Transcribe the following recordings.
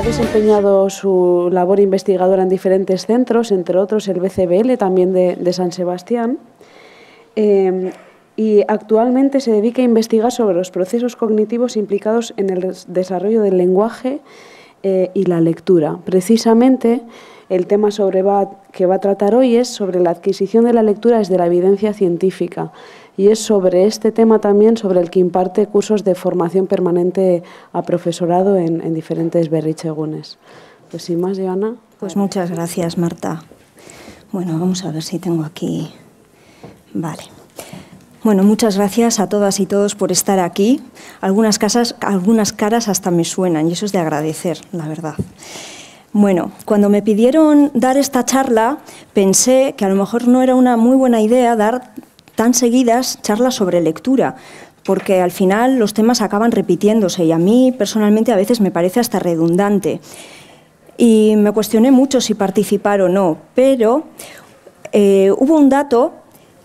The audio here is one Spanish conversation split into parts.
Ha desempeñado su labor investigadora en diferentes centros, entre otros el BCBL, también de, San Sebastián. Em, y actualmente se dedica a investigar sobre los procesos cognitivos implicados en el desarrollo del lenguaje eh, y la lectura. Precisamente el tema que va a tratar hoy es sobre la adquisición de la lectura desde la evidencia científica y es sobre este tema también sobre el que imparte cursos de formación permanente a profesorado en, diferentes berrichegunes. Pues sin más, Joana. Pues muchas gracias, Marta. Bueno, vamos a ver si tengo aquí... Vale. Bueno, muchas gracias a todas y todos por estar aquí. Algunas, algunas caras hasta me suenan y eso es de agradecer, la verdad. Bueno, cuando me pidieron dar esta charla, pensé que a lo mejor no era una muy buena idea dar tan seguidas charlas sobre lectura, porque al final los temas acaban repitiéndose y a mí personalmente a veces me parece hasta redundante. Y me cuestioné mucho si participar o no, pero eh, hubo un dato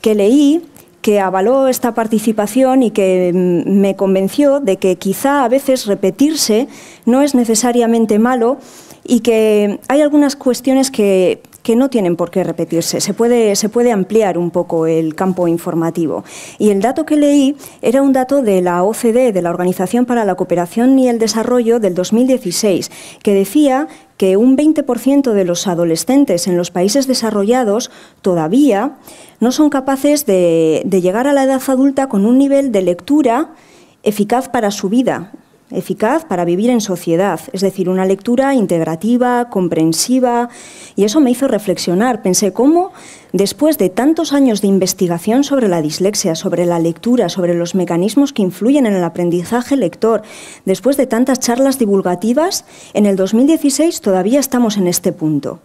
que leí que avaló esta participación y que mm, me convenció de que quizá a veces repetirse no es necesariamente malo y que hay algunas cuestiones que, que no tienen por qué repetirse. Se puede, se puede ampliar un poco el campo informativo. Y el dato que leí era un dato de la OCDE, de la Organización para la Cooperación y el Desarrollo del 2016, que decía que un 20% de los adolescentes en los países desarrollados todavía no son capaces de llegar a la edad adulta con un nivel de lectura eficaz para su vida, eficaz para vivir en sociedad, es decir, una lectura integrativa, comprensiva, y eso me hizo reflexionar. Pensé cómo, después de tantos años de investigación sobre la dislexia, sobre la lectura, sobre los mecanismos que influyen en el aprendizaje lector, después de tantas charlas divulgativas, en el 2016 todavía estamos en este punto.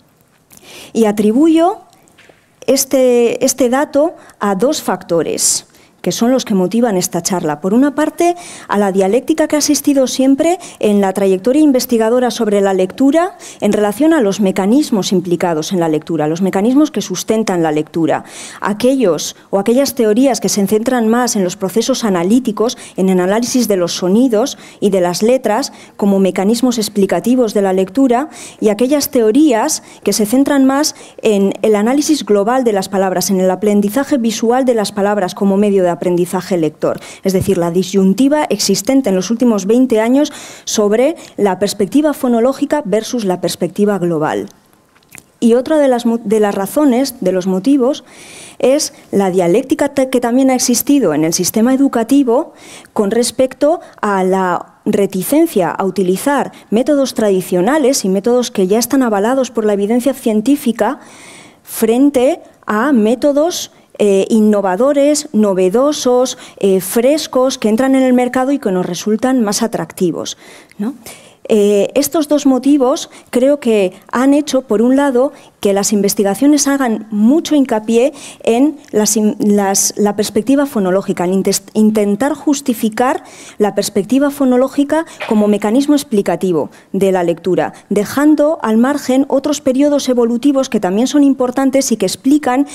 Y atribuyo este, este dato a dos factores que son los que motivan esta charla. Por una parte, a la dialéctica que ha asistido siempre en la trayectoria investigadora sobre la lectura en relación a los mecanismos implicados en la lectura, los mecanismos que sustentan la lectura, aquellos o aquellas teorías que se centran más en los procesos analíticos, en el análisis de los sonidos y de las letras como mecanismos explicativos de la lectura, y aquellas teorías que se centran más en el análisis global de las palabras, en el aprendizaje visual de las palabras como medio de aprendizaje lector, es decir, la disyuntiva existente en los últimos 20 años sobre la perspectiva fonológica versus la perspectiva global. Y otra de las, de las, razones, de los motivos, es la dialéctica que también ha existido en el sistema educativo con respecto a la reticencia a utilizar métodos tradicionales y métodos que ya están avalados por la evidencia científica frente a métodos eh, innovadores, novedosos, eh, frescos, que entran en el mercado y que nos resultan más atractivos. Eh, estos dos motivos creo que han hecho, por un lado, que las investigaciones hagan mucho hincapié en la perspectiva fonológica, en intentar justificar la perspectiva fonológica como mecanismo explicativo de la lectura, dejando al margen otros periodos evolutivos que también son importantes y que explican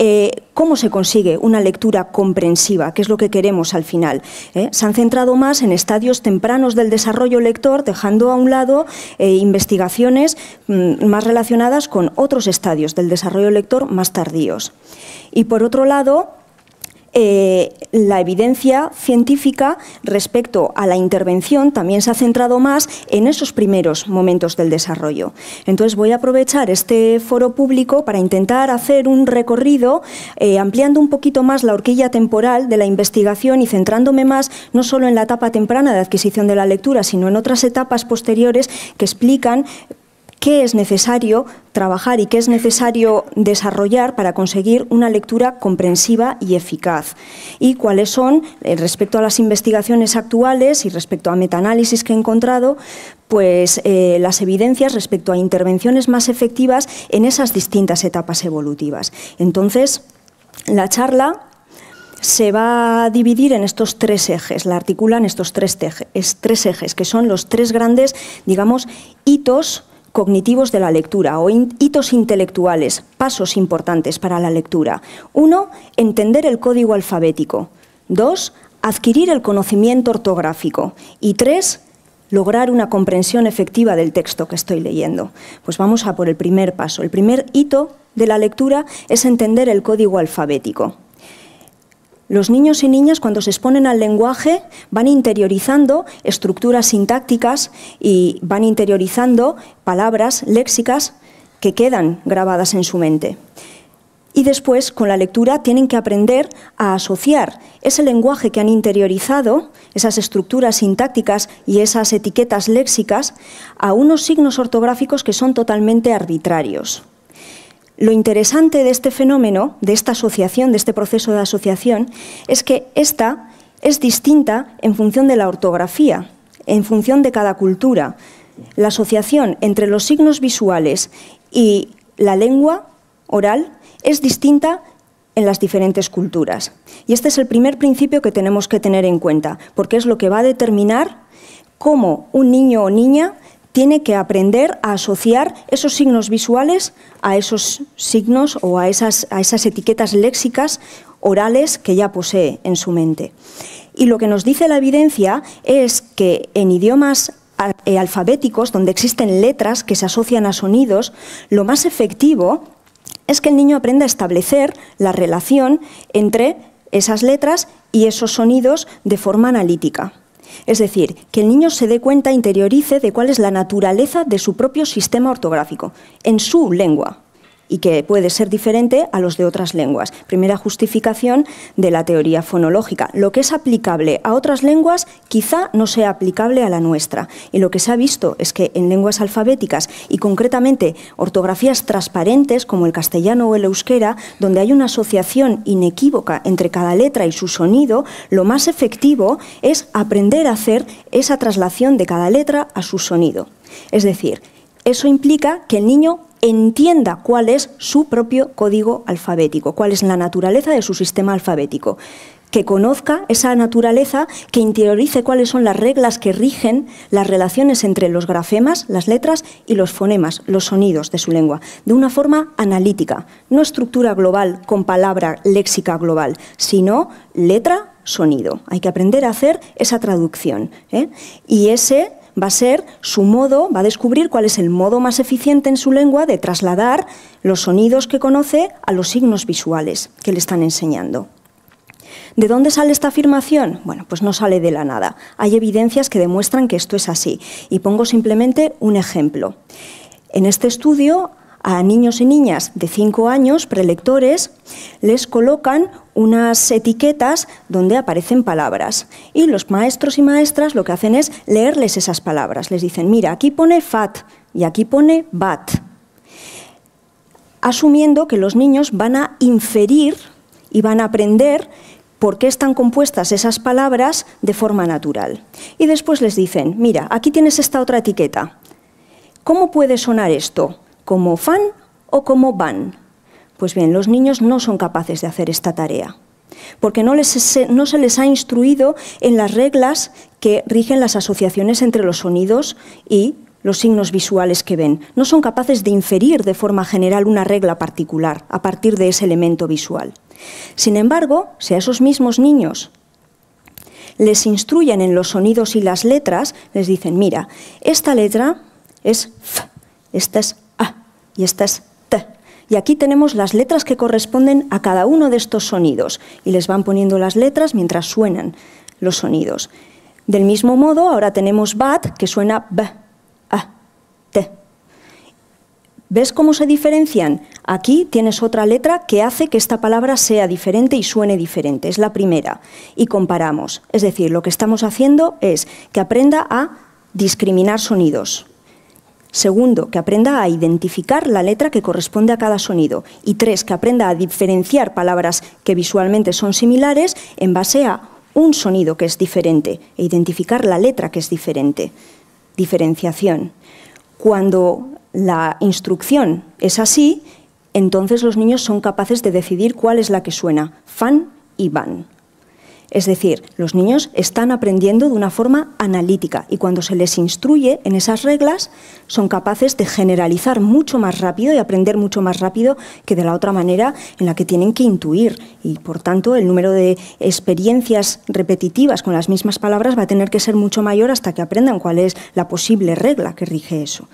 eh, cómo se consigue una lectura comprensiva, que es lo que queremos al final. ¿eh? Se han centrado más en estadios tempranos del desarrollo lector, dejando a un lado eh, investigaciones mm, más relacionadas con otras otros estadios del desarrollo lector más tardíos. Y por otro lado, eh, la evidencia científica respecto a la intervención también se ha centrado más en esos primeros momentos del desarrollo. Entonces voy a aprovechar este foro público para intentar hacer un recorrido eh, ampliando un poquito más la horquilla temporal de la investigación y centrándome más no solo en la etapa temprana de adquisición de la lectura, sino en otras etapas posteriores que explican qué es necesario trabajar y qué es necesario desarrollar para conseguir una lectura comprensiva y eficaz. Y cuáles son, eh, respecto a las investigaciones actuales y respecto a metaanálisis que he encontrado, pues eh, las evidencias respecto a intervenciones más efectivas en esas distintas etapas evolutivas. Entonces, la charla se va a dividir en estos tres ejes, la articulan estos tres, tres ejes, que son los tres grandes, digamos, hitos cognitivos de la lectura o hitos intelectuales, pasos importantes para la lectura. Uno, entender el código alfabético. Dos, adquirir el conocimiento ortográfico. Y tres, lograr una comprensión efectiva del texto que estoy leyendo. Pues vamos a por el primer paso. El primer hito de la lectura es entender el código alfabético. Los niños y niñas cuando se exponen al lenguaje van interiorizando estructuras sintácticas y van interiorizando palabras léxicas que quedan grabadas en su mente. Y después, con la lectura, tienen que aprender a asociar ese lenguaje que han interiorizado, esas estructuras sintácticas y esas etiquetas léxicas, a unos signos ortográficos que son totalmente arbitrarios. Lo interesante de este fenómeno, de esta asociación, de este proceso de asociación, es que esta es distinta en función de la ortografía, en función de cada cultura. La asociación entre los signos visuales y la lengua oral es distinta en las diferentes culturas. Y este es el primer principio que tenemos que tener en cuenta, porque es lo que va a determinar cómo un niño o niña tiene que aprender a asociar esos signos visuales a esos signos o a esas, a esas etiquetas léxicas orales que ya posee en su mente. Y lo que nos dice la evidencia es que en idiomas eh, alfabéticos, donde existen letras que se asocian a sonidos, lo más efectivo es que el niño aprenda a establecer la relación entre esas letras y esos sonidos de forma analítica. Es decir, que el niño se dé cuenta, interiorice de cuál es la naturaleza de su propio sistema ortográfico, en su lengua, y que puede ser diferente a los de otras lenguas. Primera justificación de la teoría fonológica. Lo que es aplicable a otras lenguas quizá no sea aplicable a la nuestra. Y lo que se ha visto es que en lenguas alfabéticas y concretamente ortografías transparentes como el castellano o el euskera, donde hay una asociación inequívoca entre cada letra y su sonido, lo más efectivo es aprender a hacer esa traslación de cada letra a su sonido. Es decir, eso implica que el niño entienda cuál es su propio código alfabético, cuál es la naturaleza de su sistema alfabético, que conozca esa naturaleza, que interiorice cuáles son las reglas que rigen las relaciones entre los grafemas, las letras y los fonemas, los sonidos de su lengua, de una forma analítica, no estructura global con palabra léxica global, sino letra sonido. Hay que aprender a hacer esa traducción ¿eh? y ese va a ser su modo, va a descubrir cuál es el modo más eficiente en su lengua de trasladar los sonidos que conoce a los signos visuales que le están enseñando. ¿De dónde sale esta afirmación? Bueno, pues no sale de la nada. Hay evidencias que demuestran que esto es así. Y pongo simplemente un ejemplo. En este estudio a niños y niñas de 5 años, prelectores, les colocan unas etiquetas donde aparecen palabras. Y los maestros y maestras lo que hacen es leerles esas palabras. Les dicen, mira, aquí pone fat y aquí pone bat. Asumiendo que los niños van a inferir y van a aprender por qué están compuestas esas palabras de forma natural. Y después les dicen, mira, aquí tienes esta otra etiqueta. ¿Cómo puede sonar esto? como fan o como van. Pues bien, los niños no son capaces de hacer esta tarea, porque no, se les ha instruido en las reglas que rigen las asociaciones entre los sonidos y los signos visuales que ven. No son capaces de inferir de forma general una regla particular a partir de ese elemento visual. Sin embargo, si a esos mismos niños les instruyen en los sonidos y las letras, les dicen, mira, esta letra es F, esta es y esta es T. Y aquí tenemos las letras que corresponden a cada uno de estos sonidos y les van poniendo las letras mientras suenan los sonidos. Del mismo modo, ahora tenemos bat que suena b, a, t. ¿Ves cómo se diferencian? Aquí tienes otra letra que hace que esta palabra sea diferente y suene diferente. Es la primera. Y comparamos. Es decir, lo que estamos haciendo es que aprenda a discriminar sonidos. Segundo, que aprenda a identificar la letra que corresponde a cada sonido. Y tres, que aprenda a diferenciar palabras que visualmente son similares en base a un sonido que es diferente e identificar la letra que es diferente. Diferenciación. Cuando la instrucción es así, entonces los niños son capaces de decidir cuál es la que suena, fan y van. Es decir, los niños están aprendiendo de una forma analítica y cuando se les instruye en esas reglas son capaces de generalizar mucho más rápido y aprender mucho más rápido que de la otra manera en la que tienen que intuir y por tanto el número de experiencias repetitivas con las mismas palabras va a tener que ser mucho mayor hasta que aprendan cuál es la posible regla que rige eso.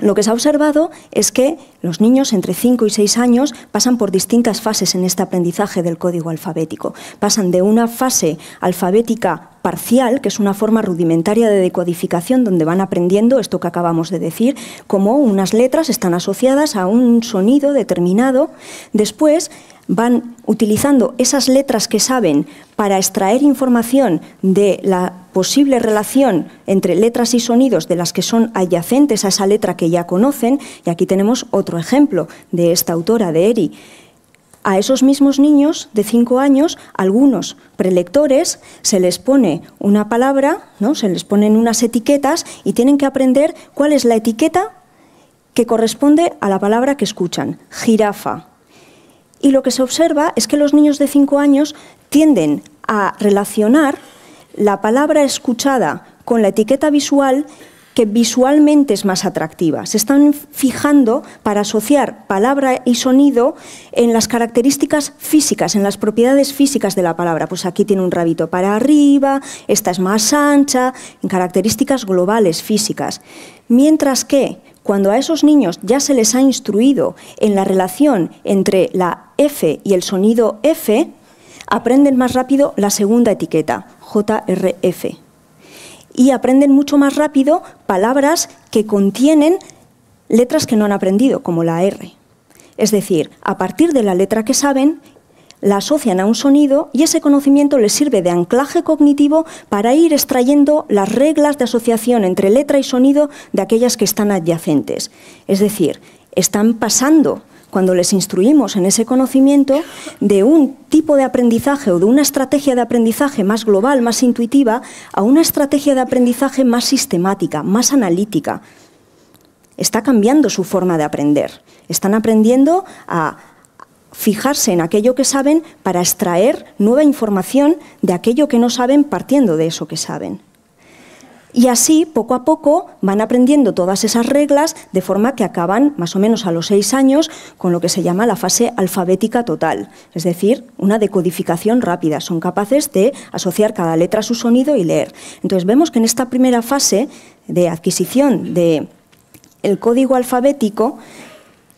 Lo que se ha observado es que los niños entre 5 y 6 años pasan por distintas fases en este aprendizaje del código alfabético. Pasan de una fase alfabética parcial, que es una forma rudimentaria de decodificación donde van aprendiendo esto que acabamos de decir, como unas letras están asociadas a un sonido determinado. Después van utilizando esas letras que saben para extraer información de la posible relación entre letras y sonidos de las que son adyacentes a esa letra que ya conocen, y aquí tenemos otro ejemplo de esta autora, de Eri. A esos mismos niños de 5 años, algunos prelectores, se les pone una palabra, ¿no? se les ponen unas etiquetas y tienen que aprender cuál es la etiqueta que corresponde a la palabra que escuchan, jirafa. Y lo que se observa es que los niños de 5 años tienden a relacionar la palabra escuchada con la etiqueta visual que visualmente es más atractiva. Se están fijando para asociar palabra y sonido en las características físicas, en las propiedades físicas de la palabra. Pues aquí tiene un rabito para arriba, esta es más ancha, en características globales físicas. Mientras que cuando a esos niños ya se les ha instruido en la relación entre la F y el sonido F, aprenden más rápido la segunda etiqueta. JRF. Y aprenden mucho más rápido palabras que contienen letras que no han aprendido, como la R. Es decir, a partir de la letra que saben, la asocian a un sonido y ese conocimiento les sirve de anclaje cognitivo para ir extrayendo las reglas de asociación entre letra y sonido de aquellas que están adyacentes. Es decir, están pasando cuando les instruimos en ese conocimiento de un tipo de aprendizaje o de una estrategia de aprendizaje más global, más intuitiva, a una estrategia de aprendizaje más sistemática, más analítica. Está cambiando su forma de aprender. Están aprendiendo a fijarse en aquello que saben para extraer nueva información de aquello que no saben partiendo de eso que saben. Y así, poco a poco, van aprendiendo todas esas reglas de forma que acaban más o menos a los seis años con lo que se llama la fase alfabética total, es decir, una decodificación rápida. Son capaces de asociar cada letra a su sonido y leer. Entonces vemos que en esta primera fase de adquisición del el código alfabético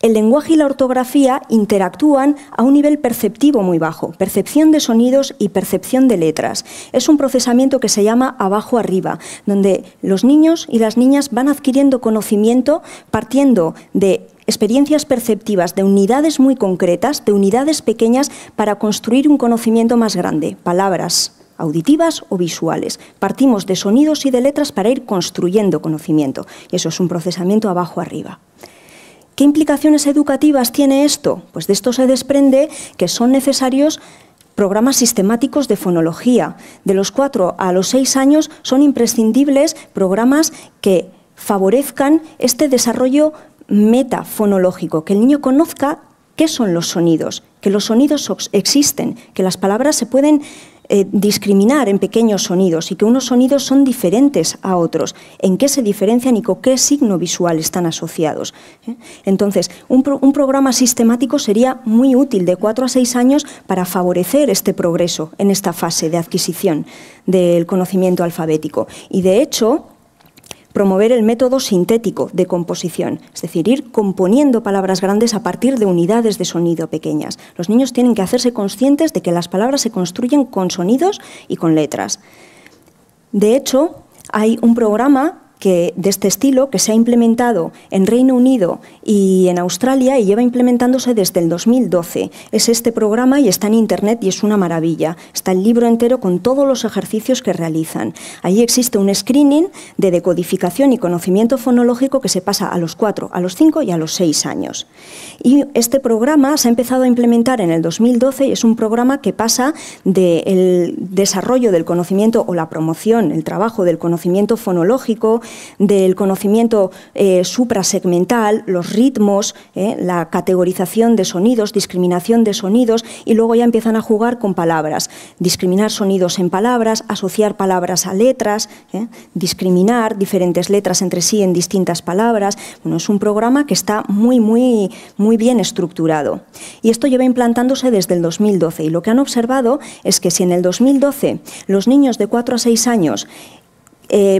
el lenguaje y la ortografía interactúan a un nivel perceptivo muy bajo, percepción de sonidos y percepción de letras. Es un procesamiento que se llama abajo arriba, donde los niños y las niñas van adquiriendo conocimiento partiendo de experiencias perceptivas de unidades muy concretas, de unidades pequeñas, para construir un conocimiento más grande, palabras auditivas o visuales. Partimos de sonidos y de letras para ir construyendo conocimiento. Y eso es un procesamiento abajo arriba. ¿Qué implicaciones educativas tiene esto? Pues de esto se desprende que son necesarios programas sistemáticos de fonología. De los cuatro a los seis años son imprescindibles programas que favorezcan este desarrollo metafonológico, que el niño conozca qué son los sonidos, que los sonidos existen, que las palabras se pueden eh, discriminar en pequeños sonidos y que unos sonidos son diferentes a otros, en qué se diferencian y con qué signo visual están asociados. ¿Eh? Entonces, un, programa sistemático sería muy útil de cuatro a seis años para favorecer este progreso en esta fase de adquisición del conocimiento alfabético. Y de hecho, promover el método sintético de composición, es decir, ir componiendo palabras grandes a partir de unidades de sonido pequeñas. Los niños tienen que hacerse conscientes de que las palabras se construyen con sonidos y con letras. De hecho, hay un programa que, de este estilo que se ha implementado en Reino Unido y en Australia y lleva implementándose desde el 2012. Es este programa y está en Internet y es una maravilla. Está el libro entero con todos los ejercicios que realizan. Ahí existe un screening de decodificación y conocimiento fonológico que se pasa a los 4, a los 5 y a los 6 años. Y este programa se ha empezado a implementar en el 2012 y es un programa que pasa del desarrollo del conocimiento o la promoción, el trabajo del conocimiento fonológico, del conocimiento eh, suprasegmental, los ritmos, eh, la categorización de sonidos, discriminación de sonidos, y luego ya empiezan a jugar con palabras. Discriminar sonidos en palabras, asociar palabras a letras, eh, discriminar diferentes letras entre sí en distintas palabras. Bueno, es un programa que está muy, muy, muy bien estructurado. Y esto lleva implantándose desde el 2012. Y lo que han observado es que si en el 2012 los niños de 4 a 6 años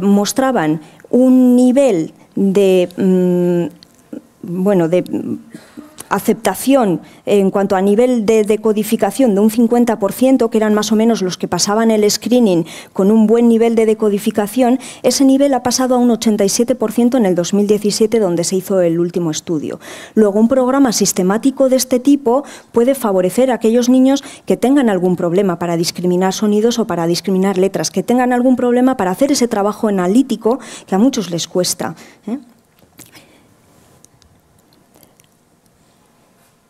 mostraban un nivel de, mm, bueno, de aceptación en cuanto a nivel de decodificación de un 50%, que eran más o menos los que pasaban el screening con un buen nivel de decodificación, ese nivel ha pasado a un 87% en el 2017, donde se hizo el último estudio. Luego, un programa sistemático de este tipo puede favorecer a aquellos niños que tengan algún problema para discriminar sonidos o para discriminar letras, que tengan algún problema para hacer ese trabajo analítico que a muchos les cuesta. ¿eh?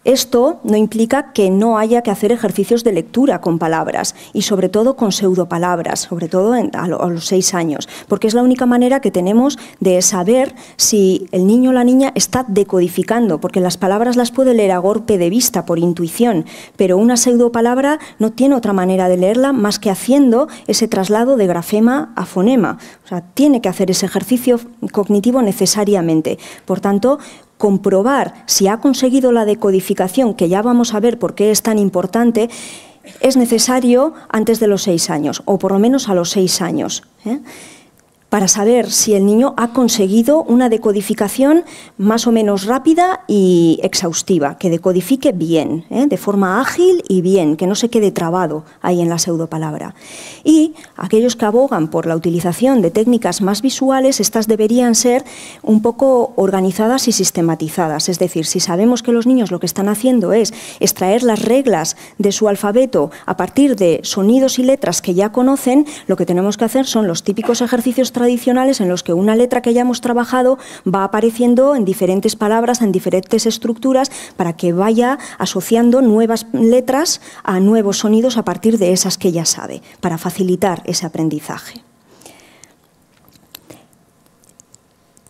Esto no implica que no haya que hacer ejercicios de lectura con palabras y sobre todo con pseudopalabras, sobre todo a, los seis años, porque es la única manera que tenemos de saber si el niño o la niña está decodificando, porque las palabras las puede leer a golpe de vista, por intuición, pero una pseudopalabra no tiene otra manera de leerla más que haciendo ese traslado de grafema a fonema. O sea, tiene que hacer ese ejercicio cognitivo necesariamente. Por tanto, comprobar si ha conseguido la decodificación, que ya vamos a ver por qué es tan importante, es necesario antes de los seis años, o por lo menos a los seis años. ¿eh? para saber si el niño ha conseguido una decodificación más o menos rápida y exhaustiva, que decodifique bien, ¿eh? de forma ágil y bien, que no se quede trabado ahí en la pseudopalabra. Y aquellos que abogan por la utilización de técnicas más visuales, estas deberían ser un poco organizadas y sistematizadas. Es decir, si sabemos que los niños lo que están haciendo es extraer las reglas de su alfabeto a partir de sonidos y letras que ya conocen, lo que tenemos que hacer son los típicos ejercicios tradicionales en los que una letra que ya hemos trabajado va apareciendo en diferentes palabras, en diferentes estructuras, para que vaya asociando nuevas letras a nuevos sonidos a partir de esas que ya sabe, para facilitar ese aprendizaje.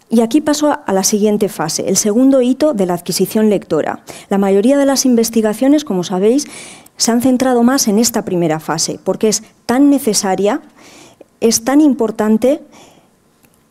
Y aquí paso a la siguiente fase, el segundo hito de la adquisición lectora. La mayoría de las investigaciones, como sabéis, se han centrado más en esta primera fase, porque es tan necesaria es tan importante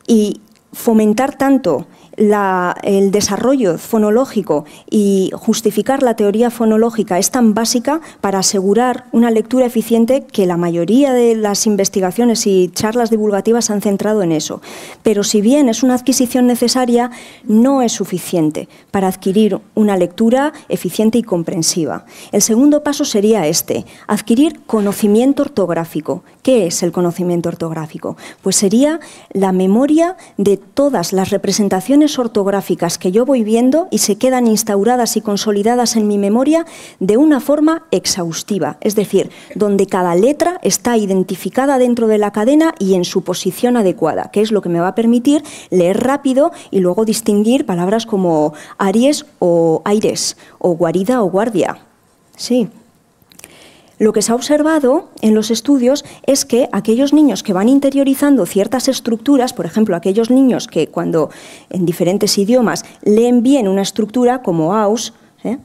y fomentar tanto el desarrollo fonológico y justificar la teoría fonológica es tan básica para asegurar una lectura eficiente que la mayoría de las investigaciones y charlas divulgativas han centrado en eso. Pero si bien es una adquisición necesaria, no es suficiente para adquirir una lectura eficiente y comprensiva. El segundo paso sería este, adquirir conocimiento ortográfico. ¿Qué es el conocimiento ortográfico? Pues sería la memoria de todas las representaciones ortográficas que yo voy viendo y se quedan instauradas y consolidadas en mi memoria de una forma exhaustiva, es decir, donde cada letra está identificada dentro de la cadena y en su posición adecuada, que es lo que me va a permitir leer rápido y luego distinguir palabras como Aries o Aires o guarida o guardia. Sí. Lo que se ha observado en los estudios es que aquellos niños que van interiorizando ciertas estructuras, por ejemplo, aquellos niños que cuando en diferentes idiomas leen bien una estructura como aus, ¿eh?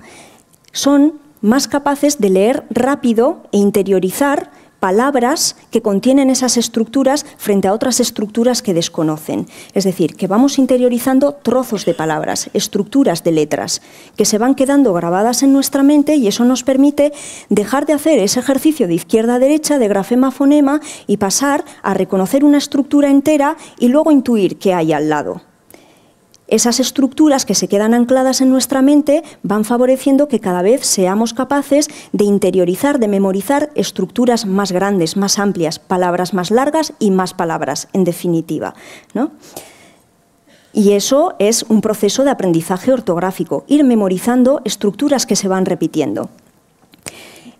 son más capaces de leer rápido e interiorizar palabras que contienen esas estructuras frente a otras estructuras que desconocen. Es decir, que vamos interiorizando trozos de palabras, estructuras de letras, que se van quedando grabadas en nuestra mente y eso nos permite dejar de hacer ese ejercicio de izquierda a derecha, de grafema fonema y pasar a reconocer una estructura entera y luego intuir qué hay al lado esas estructuras que se quedan ancladas en nuestra mente van favoreciendo que cada vez seamos capaces de interiorizar, de memorizar estructuras más grandes, más amplias, palabras más largas y más palabras, en definitiva. Y eso es un proceso de aprendizaje ortográfico, ir memorizando estructuras que se van repitiendo.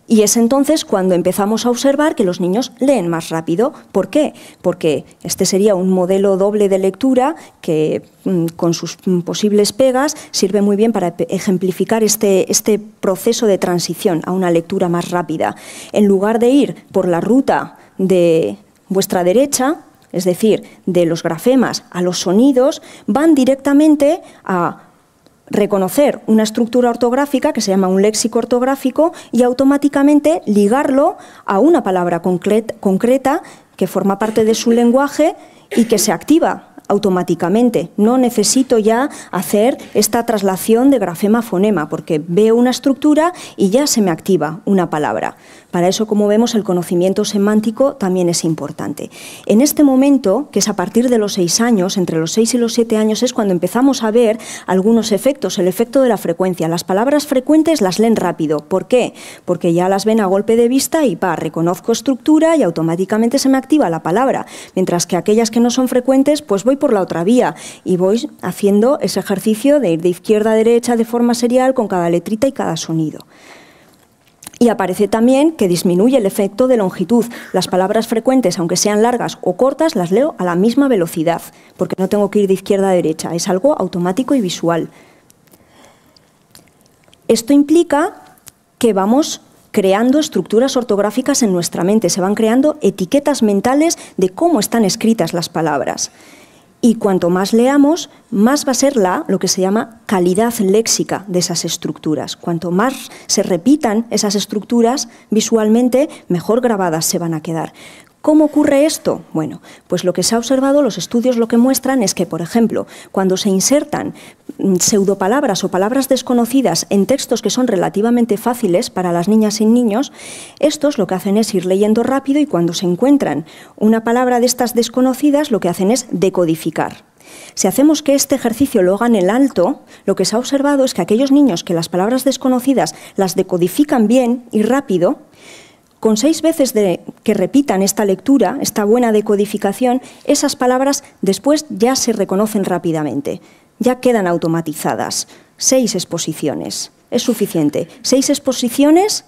Y es entonces cuando empezamos a observar que los niños leen más rápido. ¿Por qué? Porque este sería un modelo doble de lectura que, mm, con sus mm, posibles pegas, sirve muy bien para ejemplificar este, este proceso de transición a una lectura más rápida. En lugar de ir por la ruta de vuestra derecha, es decir, de los grafemas a los sonidos, van directamente a reconocer una estructura ortográfica que se llama un léxico ortográfico y automáticamente ligarlo a una palabra concreta que forma parte de su lenguaje y que se activa automáticamente. No necesito ya hacer esta traslación de grafema fonema porque veo una estructura y ya se me activa una palabra. Para eso, como vemos, el conocimiento semántico también es importante. En este momento, que es a partir de los seis años, entre los seis y los siete años, es cuando empezamos a ver algunos efectos, el efecto de la frecuencia. Las palabras frecuentes las leen rápido. ¿Por qué? Porque ya las ven a golpe de vista y pa, reconozco estructura y automáticamente se me activa la palabra. Mientras que aquellas que no son frecuentes, pues voy por la otra vía y voy haciendo ese ejercicio de ir de izquierda a derecha de forma serial con cada letrita y cada sonido. Y aparece también que disminuye el efecto de longitud. Las palabras frecuentes, aunque sean largas o cortas, las leo a la misma velocidad, porque no tengo que ir de izquierda a derecha, es algo automático y visual. Esto implica que vamos creando estructuras ortográficas en nuestra mente, se van creando etiquetas mentales de cómo están escritas las palabras y cuanto más leamos, más va a ser la, lo que se llama calidad léxica de esas estructuras. Cuanto más se repitan esas estructuras visualmente, mejor grabadas se van a quedar. ¿Cómo ocurre esto? Bueno, pues lo que se ha observado, los estudios lo que muestran es que, por ejemplo, cuando se insertan mm, pseudopalabras o palabras desconocidas en textos que son relativamente fáciles para las niñas y niños, estos lo que hacen es ir leyendo rápido y cuando se encuentran una palabra de estas desconocidas, lo que hacen es decodificar. Si hacemos que este ejercicio lo hagan en el alto, lo que se ha observado es que aquellos niños que las palabras desconocidas las decodifican bien y rápido, con seis veces que repitan esta lectura, esta buena decodificación, esas palabras después ya se reconocen rápidamente, ya quedan automatizadas. Seis exposiciones, es suficiente. Seis exposiciones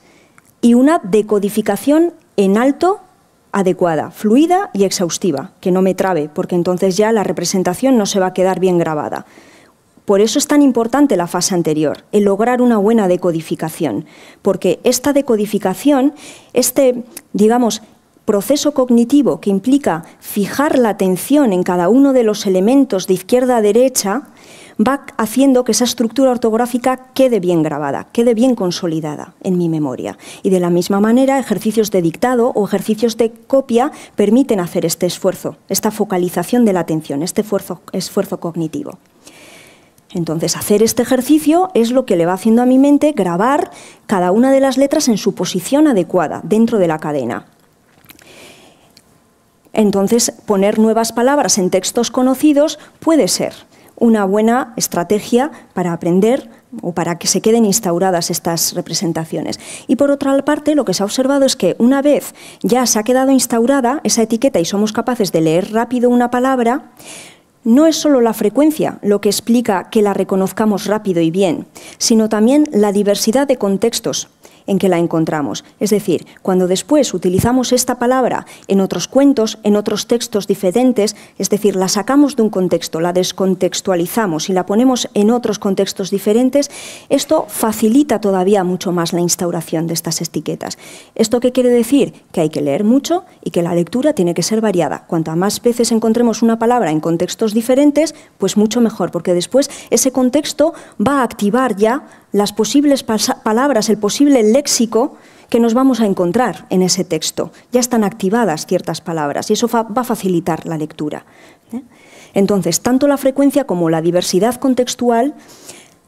y una decodificación en alto adecuada, fluida y exhaustiva, que no me trabe, porque entonces ya la representación no se va a quedar bien grabada. Por eso es tan importante la fase anterior, el lograr una buena decodificación, porque esta decodificación, este, digamos, proceso cognitivo que implica fijar la atención en cada uno de los elementos de izquierda a derecha, va haciendo que esa estructura ortográfica quede bien grabada, quede bien consolidada en mi memoria. Y de la misma manera, ejercicios de dictado o ejercicios de copia permiten hacer este esfuerzo, esta focalización de la atención, este esfuerzo, esfuerzo cognitivo. Entonces, hacer este ejercicio es lo que le va haciendo a mi mente grabar cada una de las letras en su posición adecuada dentro de la cadena. Entonces, poner nuevas palabras en textos conocidos puede ser una buena estrategia para aprender o para que se queden instauradas estas representaciones. Y por otra parte, lo que se ha observado es que una vez ya se ha quedado instaurada esa etiqueta y somos capaces de leer rápido una palabra, no es solo la frecuencia lo que explica que la reconozcamos rápido y bien, sino también la diversidad de contextos, en que la encontramos. Es decir, cuando después utilizamos esta palabra en otros cuentos, en otros textos diferentes, es decir, la sacamos de un contexto, la descontextualizamos y la ponemos en otros contextos diferentes, esto facilita todavía mucho más la instauración de estas etiquetas. ¿Esto qué quiere decir? Que hay que leer mucho y que la lectura tiene que ser variada. Cuanta más veces encontremos una palabra en contextos diferentes, pues mucho mejor, porque después ese contexto va a activar ya las posibles palabras, el posible léxico que nos vamos a encontrar en ese texto. Ya están activadas ciertas palabras y eso va a facilitar la lectura. ¿eh? Entonces, tanto la frecuencia como la diversidad contextual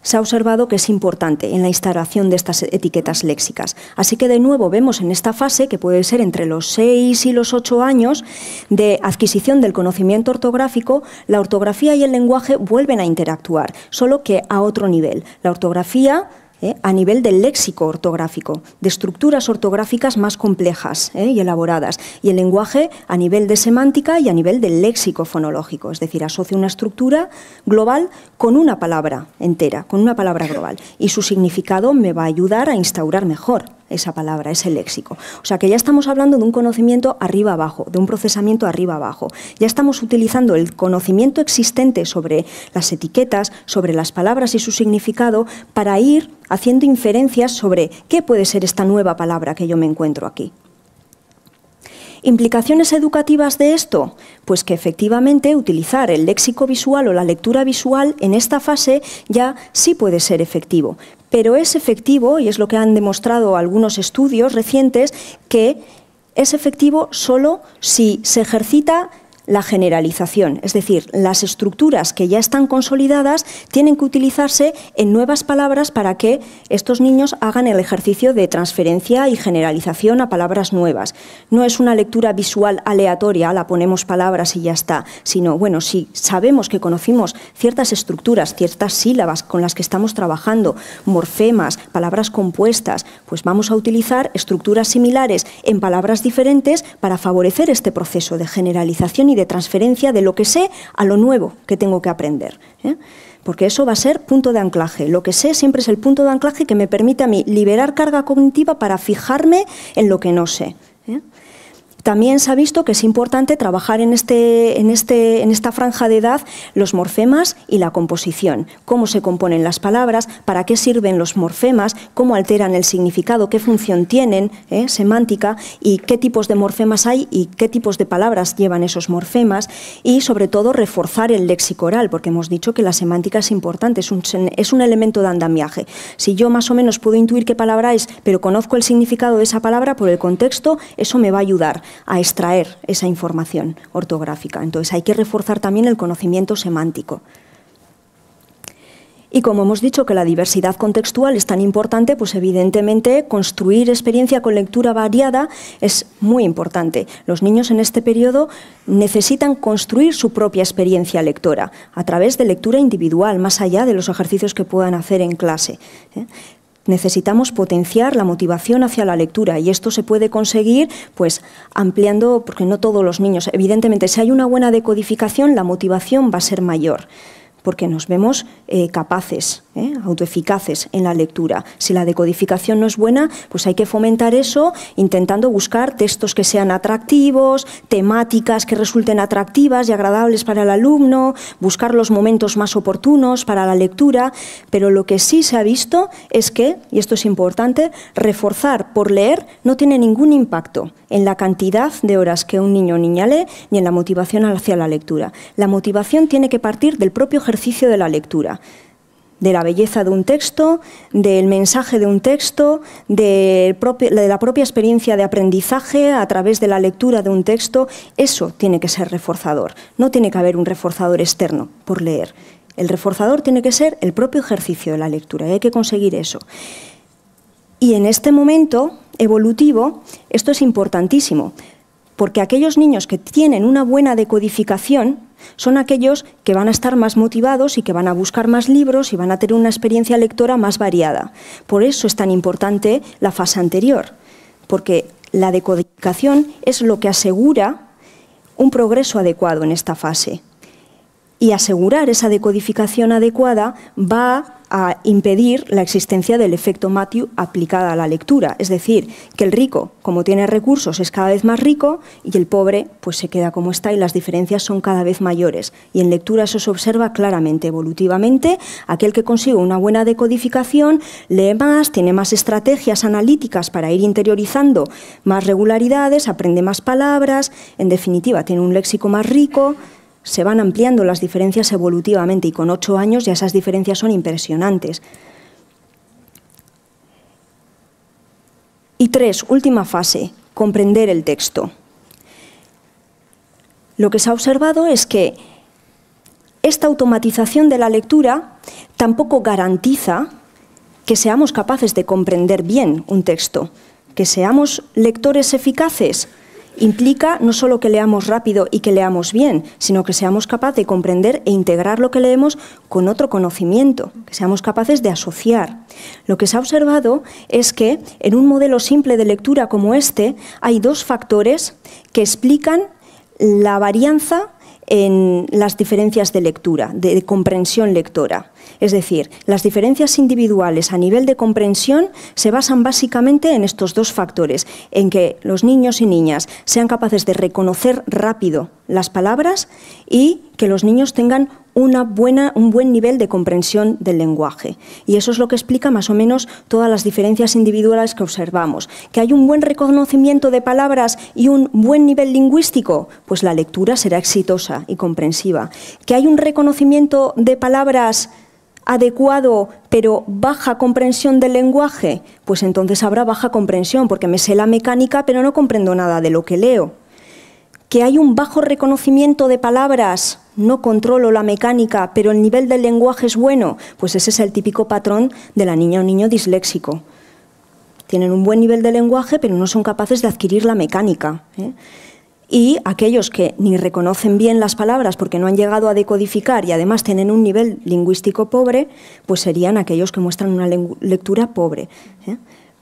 se ha observado que es importante en la instalación de estas etiquetas léxicas. Así que de nuevo vemos en esta fase, que puede ser entre los seis y los ocho años de adquisición del conocimiento ortográfico, la ortografía y el lenguaje vuelven a interactuar, solo que a otro nivel. La ortografía ¿eh? a nivel del léxico ortográfico, de estructuras ortográficas más complejas ¿eh? y elaboradas, y el lenguaje a nivel de semántica y a nivel del léxico fonológico, es decir, asocio una estructura global con una palabra entera, con una palabra global, y su significado me va a ayudar a instaurar mejor esa palabra, ese léxico. O sea que ya estamos hablando de un conocimiento arriba abajo, de un procesamiento arriba abajo. Ya estamos utilizando el conocimiento existente sobre las etiquetas, sobre las palabras y su significado para ir haciendo inferencias sobre qué puede ser esta nueva palabra que yo me encuentro aquí. ¿Implicaciones educativas de esto? Pues que efectivamente utilizar el léxico visual o la lectura visual en esta fase ya sí puede ser efectivo, pero es efectivo, y es lo que han demostrado algunos estudios recientes, que es efectivo solo si se ejercita la generalización, es decir, las estructuras que ya están consolidadas tienen que utilizarse en nuevas palabras para que estos niños hagan el ejercicio de transferencia y generalización a palabras nuevas. No es una lectura visual aleatoria, la ponemos palabras y ya está, sino, bueno, si sabemos que conocimos ciertas estructuras, ciertas sílabas con las que estamos trabajando, morfemas, palabras compuestas, pues vamos a utilizar estructuras similares en palabras diferentes para favorecer este proceso de generalización y de transferencia de lo que sé a lo nuevo que tengo que aprender. ¿eh? Porque eso va a ser punto de anclaje. Lo que sé siempre es el punto de anclaje que me permite a mí liberar carga cognitiva para fijarme en lo que no sé. También se ha visto que es importante trabajar este, este, en, esta franja de edad los morfemas y la composición, cómo se componen las palabras, para qué sirven los morfemas, cómo alteran el significado, qué función tienen ¿eh? semántica y qué tipos de morfemas hay y qué tipos de palabras llevan esos morfemas y sobre todo reforzar el léxico oral, porque hemos dicho que la semántica es importante, es un, es un elemento de andamiaje. Si yo más o menos puedo intuir qué palabra es, pero conozco el significado de esa palabra por el contexto, eso me va a ayudar a extraer esa información ortográfica. Entonces hay que reforzar también el conocimiento semántico. Y como hemos dicho que la diversidad contextual es tan importante, pues evidentemente construir experiencia con lectura variada es muy importante. Los niños en este periodo necesitan construir su propia experiencia lectora a través de lectura individual, más allá de los ejercicios que puedan hacer en clase. ¿eh? necesitamos potenciar la motivación hacia la lectura y esto se puede conseguir pues ampliando, porque no todos los niños, evidentemente si hay una buena decodificación la motivación va a ser mayor porque nos vemos eh, capaces, eh, autoeficaces en la lectura. Si la decodificación no es buena, pues hay que fomentar eso intentando buscar textos que sean atractivos, temáticas que resulten atractivas y agradables para el alumno, buscar los momentos más oportunos para la lectura, pero lo que sí se ha visto es que, y esto es importante, reforzar por leer no tiene ningún impacto en la cantidad de horas que un niño o niña lee ni en la motivación hacia la lectura. La motivación tiene que partir del propio ejercicio de la lectura de la belleza de un texto, del mensaje de un texto, de, la propia experiencia de aprendizaje a través de la lectura de un texto, eso tiene que ser reforzador. No tiene que haber un reforzador externo por leer. El reforzador tiene que ser el propio ejercicio de la lectura hay que conseguir eso. Y en este momento evolutivo, esto es importantísimo, porque aquellos niños que tienen una buena decodificación son aquellos que van a estar más motivados y que van a buscar más libros y van a tener una experiencia lectora más variada. Por eso es tan importante la fase anterior, porque la decodificación es lo que asegura un progreso adecuado en esta fase y asegurar esa decodificación adecuada va a impedir la existencia del efecto Matthew aplicada a la lectura, es decir, que el rico, como tiene recursos, es cada vez más rico y el pobre pues se queda como está y las diferencias son cada vez mayores. Y en lectura eso se observa claramente evolutivamente, aquel que consigue una buena decodificación lee más, tiene más estrategias analíticas para ir interiorizando más regularidades, aprende más palabras, en definitiva tiene un léxico más rico, se van ampliando las diferencias evolutivamente y con ocho años ya esas diferencias son impresionantes. Y tres, última fase, comprender el texto. Lo que se ha observado es que esta automatización de la lectura tampoco garantiza que seamos capaces de comprender bien un texto, que seamos lectores eficaces implica no solo que leamos rápido y que leamos bien, sino que seamos capaces de comprender e integrar lo que leemos con otro conocimiento, que seamos capaces de asociar. Lo que se ha observado es que en un modelo simple de lectura como este hay dos factores que explican la varianza en las diferencias de lectura, de comprensión lectora. Es decir, las diferencias individuales a nivel de comprensión se basan básicamente en estos dos factores, en que los niños y niñas sean capaces de reconocer rápido las palabras y que los niños tengan un buen nivel de comprensión del lenguaje. Y eso es lo que explica más o menos todas las diferencias individuales que observamos. ¿Que hay un buen reconocimiento de palabras y un buen nivel lingüístico? Pues la lectura será exitosa y comprensiva. ¿Que hay un reconocimiento de palabras adecuado pero baja comprensión del lenguaje, pues entonces habrá baja comprensión, porque me sé la mecánica pero no comprendo nada de lo que leo. Que hay un bajo reconocimiento de palabras, no controlo la mecánica, pero el nivel del lenguaje es bueno, pues ese es el típico patrón de la niña o niño disléxico. Tienen un buen nivel de lenguaje, pero no son capaces de adquirir la mecánica. ¿eh? y aquellos que ni reconocen bien las palabras porque no han llegado a decodificar y además tienen un nivel lingüístico pobre, pues serían aquellos que muestran una lectura pobre. ¿eh?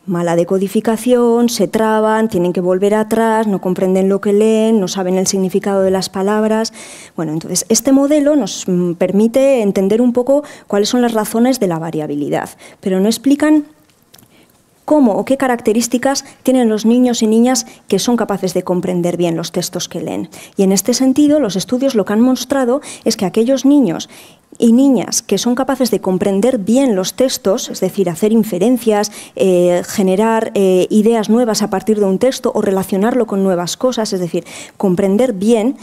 Mala decodificación, se traban, tienen que volver atrás, no comprenden lo que leen, no saben el significado de las palabras. Bueno, entonces este modelo nos mm, permite entender un poco cuáles son las razones de la variabilidad, pero no explican cómo o qué características tienen los niños y niñas que son capaces de comprender bien los textos que leen. Y en este sentido, los estudios lo que han mostrado es que aquellos niños y niñas que son capaces de comprender bien los textos, es decir, hacer inferencias, eh, generar eh, ideas nuevas a partir de un texto o relacionarlo con nuevas cosas, es decir, comprender bien,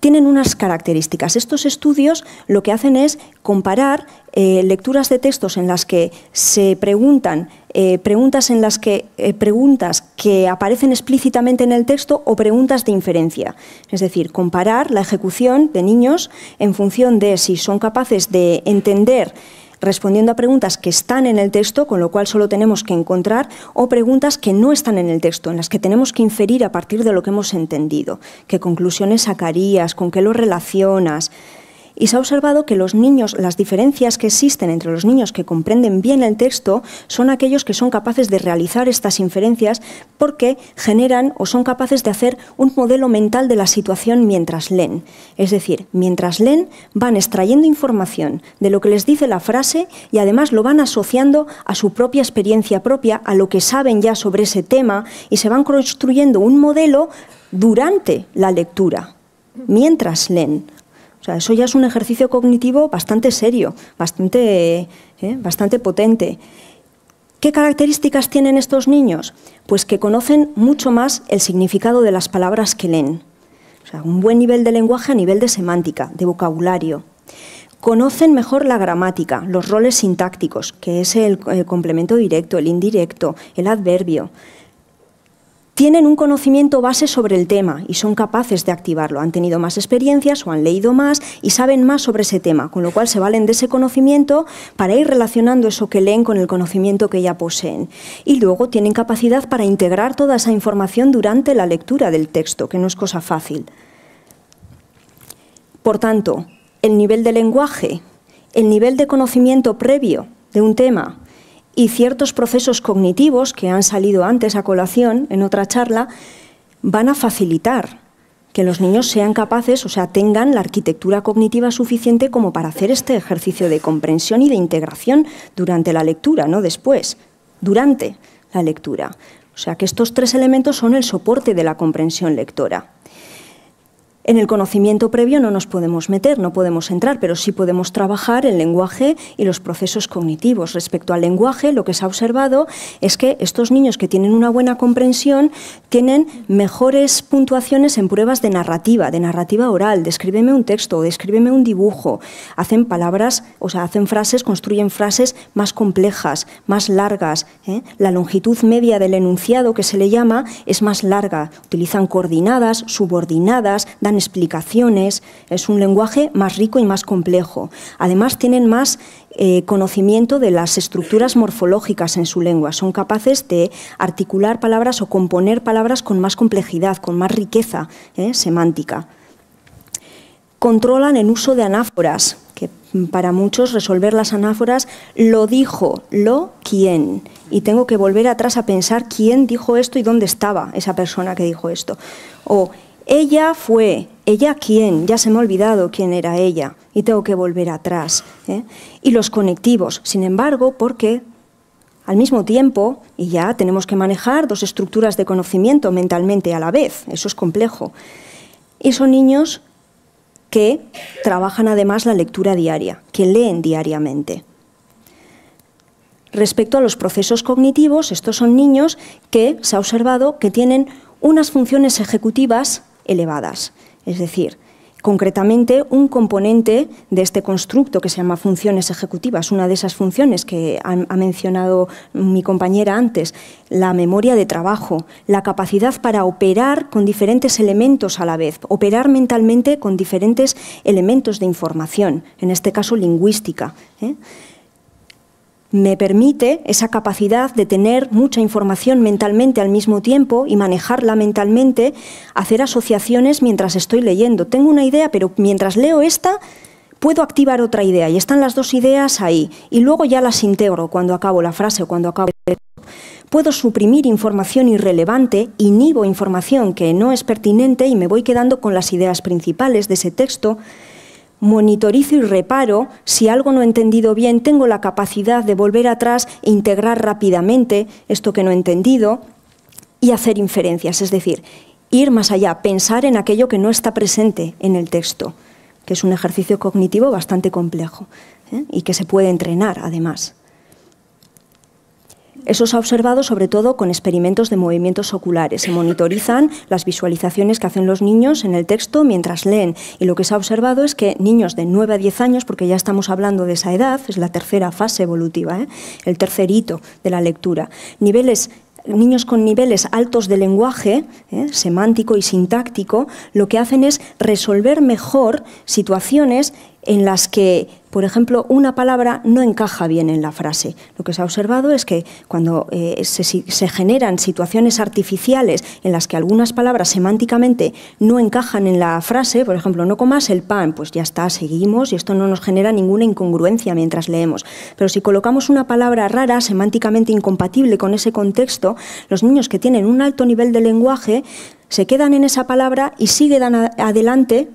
tienen unas características. Estos estudios lo que hacen es comparar eh, lecturas de textos en las que se preguntan eh, preguntas en las que eh, preguntas que aparecen explícitamente en el texto o preguntas de inferencia, es decir, comparar la ejecución de niños en función de si son capaces de entender respondiendo a preguntas que están en el texto, con lo cual solo tenemos que encontrar, o preguntas que no están en el texto, en las que tenemos que inferir a partir de lo que hemos entendido, qué conclusiones sacarías, con qué lo relacionas, y se ha observado que los niños, las diferencias que existen entre los niños que comprenden bien el texto son aquellos que son capaces de realizar estas inferencias porque generan o son capaces de hacer un modelo mental de la situación mientras leen. Es decir, mientras leen van extrayendo información de lo que les dice la frase y además lo van asociando a su propia experiencia propia, a lo que saben ya sobre ese tema y se van construyendo un modelo durante la lectura, mientras leen eso ya es un ejercicio cognitivo bastante serio, bastante, eh, bastante potente. ¿Qué características tienen estos niños? Pues que conocen mucho más el significado de las palabras que leen. O sea, un buen nivel de lenguaje a nivel de semántica, de vocabulario. Conocen mejor la gramática, los roles sintácticos, que es el complemento directo, el indirecto, el adverbio tienen un conocimiento base sobre el tema y son capaces de activarlo. Han tenido más experiencias o han leído más y saben más sobre ese tema, con lo cual se valen de ese conocimiento para ir relacionando eso que leen con el conocimiento que ya poseen. Y luego tienen capacidad para integrar toda esa información durante la lectura del texto, que no es cosa fácil. Por tanto, el nivel de lenguaje, el nivel de conocimiento previo de un tema, y ciertos procesos cognitivos que han salido antes a colación en otra charla van a facilitar que los niños sean capaces, o sea, tengan la arquitectura cognitiva suficiente como para hacer este ejercicio de comprensión y de integración durante la lectura, no después, durante la lectura. O sea, que estos tres elementos son el soporte de la comprensión lectora. En el conocimiento previo no nos podemos meter, no podemos entrar, pero sí podemos trabajar el lenguaje y los procesos cognitivos. Respecto al lenguaje, lo que se ha observado es que estos niños que tienen una buena comprensión tienen mejores puntuaciones en pruebas de narrativa, de narrativa oral, descríbeme un texto, descríbeme un dibujo, hacen palabras, o sea, hacen frases, construyen frases más complejas, más largas. ¿eh? La longitud media del enunciado, que se le llama, es más larga. Utilizan coordinadas, subordinadas, dan explicaciones, es un lenguaje más rico y más complejo. Además, tienen más eh, conocimiento de las estructuras morfológicas en su lengua. Son capaces de articular palabras o componer palabras con más complejidad, con más riqueza eh, semántica. Controlan el uso de anáforas, que para muchos resolver las anáforas lo dijo, lo quién. Y tengo que volver atrás a pensar quién dijo esto y dónde estaba esa persona que dijo esto. O ella fue, ella quién, ya se me ha olvidado quién era ella y tengo que volver atrás. ¿eh? Y los conectivos, sin embargo, porque al mismo tiempo, y ya tenemos que manejar dos estructuras de conocimiento mentalmente a la vez, eso es complejo. Y son niños que trabajan además la lectura diaria, que leen diariamente. Respecto a los procesos cognitivos, estos son niños que se ha observado que tienen unas funciones ejecutivas elevadas. Es decir, concretamente un componente de este constructo que se llama funciones ejecutivas, una de esas funciones que ha, mencionado mi compañera antes, la memoria de trabajo, la capacidad para operar con diferentes elementos a la vez, operar mentalmente con diferentes elementos de información, en este caso lingüística. ¿eh? me permite esa capacidad de tener mucha información mentalmente al mismo tiempo y manejarla mentalmente, hacer asociaciones mientras estoy leyendo. Tengo una idea, pero mientras leo esta, puedo activar otra idea y están las dos ideas ahí y luego ya las integro cuando acabo la frase o cuando acabo el puedo suprimir información irrelevante, inhibo información que no es pertinente y me voy quedando con las ideas principales de ese texto monitorizo y reparo, si algo no he entendido bien, tengo la capacidad de volver atrás e integrar rápidamente esto que no he entendido y hacer inferencias, es decir, ir más allá, pensar en aquello que no está presente en el texto, que es un ejercicio cognitivo bastante complejo ¿eh? y que se puede entrenar además. Eso se ha observado sobre todo con experimentos de movimientos oculares. Se monitorizan las visualizaciones que hacen los niños en el texto mientras leen. Y lo que se ha observado es que niños de 9 a 10 años, porque ya estamos hablando de esa edad, es la tercera fase evolutiva, ¿eh? el tercer hito de la lectura, niveles niños con niveles altos de lenguaje, ¿eh? semántico y sintáctico, lo que hacen es resolver mejor situaciones en las que, por ejemplo, una palabra no encaja bien en la frase. Lo que se ha observado es que cuando eh, se, se, generan situaciones artificiales en las que algunas palabras semánticamente no encajan en la frase, por ejemplo, no comas el pan, pues ya está, seguimos y esto no nos genera ninguna incongruencia mientras leemos. Pero si colocamos una palabra rara, semánticamente incompatible con ese contexto, los niños que tienen un alto nivel de lenguaje se quedan en esa palabra y siguen adelante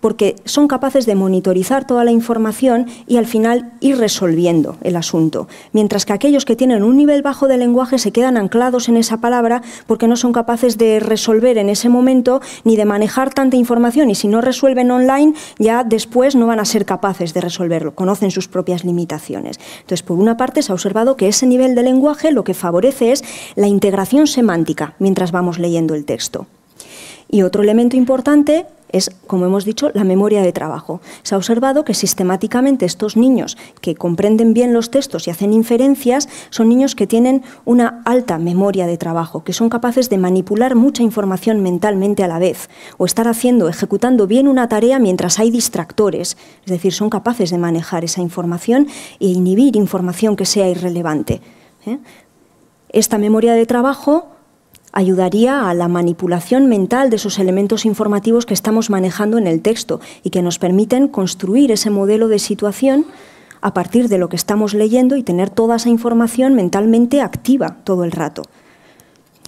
porque son capaces de monitorizar toda la información y al final ir resolviendo el asunto, mientras que aquellos que tienen un nivel bajo de lenguaje se quedan anclados en esa palabra porque no son capaces de resolver en ese momento ni de manejar tanta información y si no resuelven online ya después no van a ser capaces de resolverlo, conocen sus propias limitaciones. Entonces, por una parte se ha observado que ese nivel de lenguaje lo que favorece es la integración semántica mientras vamos leyendo el texto. Y otro elemento importante es, como hemos dicho, la memoria de trabajo. Se ha observado que sistemáticamente estos niños que comprenden bien los textos y hacen inferencias son niños que tienen una alta memoria de trabajo, que son capaces de manipular mucha información mentalmente a la vez o estar haciendo, ejecutando bien una tarea mientras hay distractores. Es decir, son capaces de manejar esa información e inhibir información que sea irrelevante. ¿eh? Esta memoria de trabajo ayudaría a la manipulación mental de esos elementos informativos que estamos manejando en el texto y que nos permiten construir ese modelo de situación a partir de lo que estamos leyendo y tener toda esa información mentalmente activa todo el rato.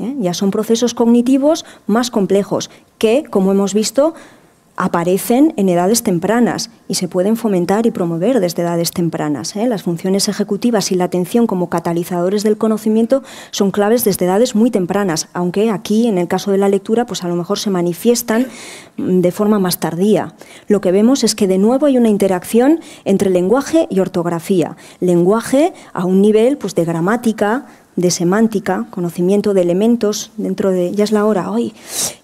¿Eh? Ya son procesos cognitivos más complejos que, como hemos visto, aparecen en edades tempranas y se pueden fomentar y promover desde edades tempranas. ¿eh? Las funciones ejecutivas y la atención como catalizadores del conocimiento son claves desde edades muy tempranas, aunque aquí, en el caso de la lectura, pues a lo mejor se manifiestan mm, de forma más tardía. Lo que vemos es que de nuevo hay una interacción entre lenguaje y ortografía. Lenguaje a un nivel pues, de gramática, de semántica, conocimiento de elementos dentro de ya es la hora hoy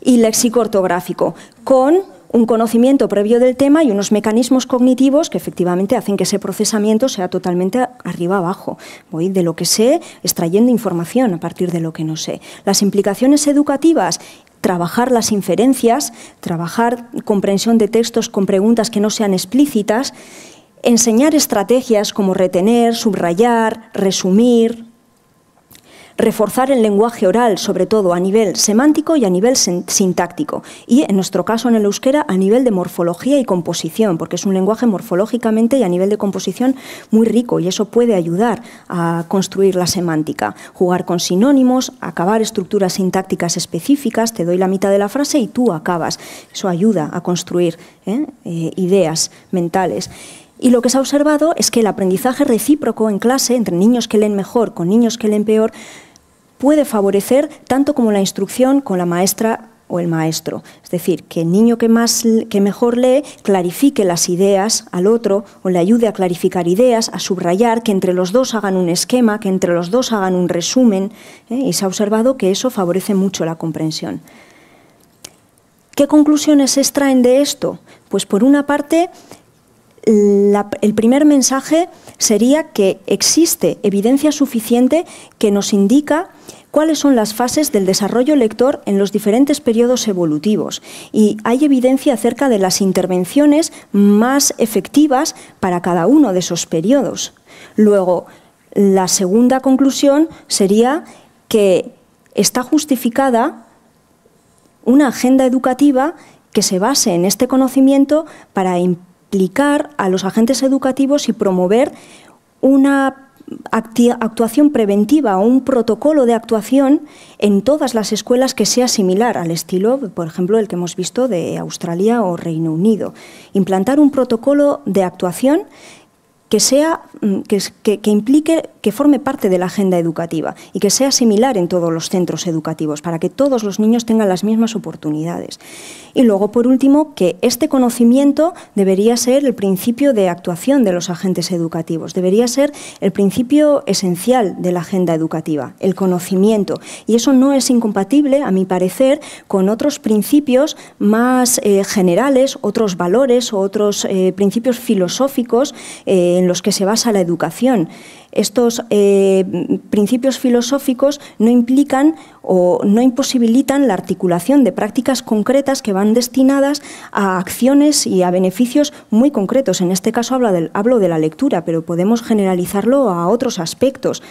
y léxico ortográfico con un conocimiento previo del tema y unos mecanismos cognitivos que efectivamente hacen que ese procesamiento sea totalmente arriba abajo. Voy de lo que sé extrayendo información a partir de lo que no sé. Las implicaciones educativas trabajar las inferencias, trabajar comprensión de textos con preguntas que no sean explícitas, enseñar estrategias como retener, subrayar, resumir, reforzar el lenguaje oral, sobre todo a nivel semántico y a nivel sintáctico, y en nuestro caso en el euskera a nivel de morfología y composición, porque es un lenguaje morfológicamente y a nivel de composición muy rico y eso puede ayudar a construir la semántica, jugar con sinónimos, acabar estructuras sintácticas específicas, te doy la mitad de la frase y tú acabas. Eso ayuda a construir ¿eh? Eh, ideas mentales. Y lo que se ha observado es que el aprendizaje recíproco en clase entre niños que leen mejor con niños que leen peor puede favorecer tanto como la instrucción con la maestra o el maestro. Es decir, que el niño que, más, que mejor lee clarifique las ideas al otro o le ayude a clarificar ideas, a subrayar, que entre los dos hagan un esquema, que entre los dos hagan un resumen. ¿eh? Y se ha observado que eso favorece mucho la comprensión. ¿Qué conclusiones se extraen de esto? Pues por una parte, el primer mensaje sería que existe evidencia suficiente que nos indica cuáles son las fases del desarrollo lector en los diferentes periodos evolutivos y hay evidencia acerca de las intervenciones más efectivas para cada uno de esos periodos. Luego, la segunda conclusión sería que está justificada una agenda educativa que se base en este conocimiento para aplicar a los agentes educativos y promover una actuación preventiva o un protocolo de actuación en todas las escuelas que sea similar al estilo, por ejemplo, el que hemos visto de Australia o Reino Unido. Implantar un protocolo de actuación que, sea, mm, que, implique, que forme parte de la agenda educativa y que sea similar en todos los centros educativos, para que todos los niños tengan las mismas oportunidades. Y luego, por último, que este conocimiento debería ser el principio de actuación de los agentes educativos, debería ser el principio esencial de la agenda educativa, el conocimiento. Y eso no es incompatible, a mi parecer, con otros principios más eh, generales, otros valores o otros eh, principios filosóficos. Eh, en los que se basa la educación. Estos eh, principios filosóficos no implican o no imposibilitan la articulación de prácticas concretas que van destinadas a acciones y a beneficios muy concretos. En este caso hablo, hablo de la lectura, pero podemos generalizarlo a otros aspectos.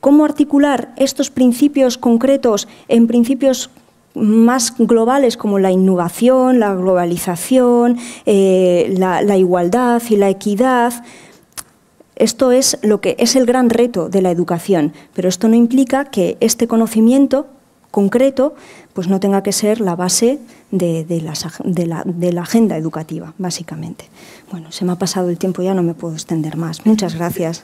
¿Cómo articular estos principios concretos en principios más globales como la innovación, la globalización, eh, la, igualdad y la equidad. Esto es lo que es el gran reto de la educación, pero esto no implica que este conocimiento concreto pues no tenga que ser la base de, la, de, la, agenda educativa, básicamente. Bueno, se me ha pasado el tiempo, ya no me puedo extender más. Muchas gracias.